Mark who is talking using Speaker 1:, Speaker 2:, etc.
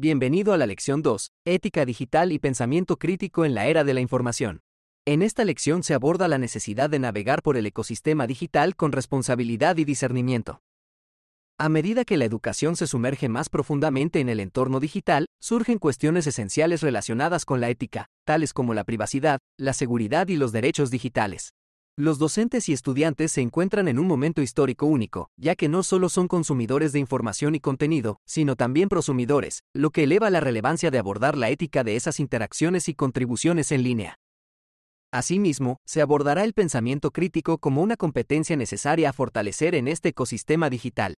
Speaker 1: Bienvenido a la lección 2, Ética digital y pensamiento crítico en la era de la información. En esta lección se aborda la necesidad de navegar por el ecosistema digital con responsabilidad y discernimiento. A medida que la educación se sumerge más profundamente en el entorno digital, surgen cuestiones esenciales relacionadas con la ética, tales como la privacidad, la seguridad y los derechos digitales. Los docentes y estudiantes se encuentran en un momento histórico único, ya que no solo son consumidores de información y contenido, sino también prosumidores, lo que eleva la relevancia de abordar la ética de esas interacciones y contribuciones en línea. Asimismo, se abordará el pensamiento crítico como una competencia necesaria a fortalecer en este ecosistema digital.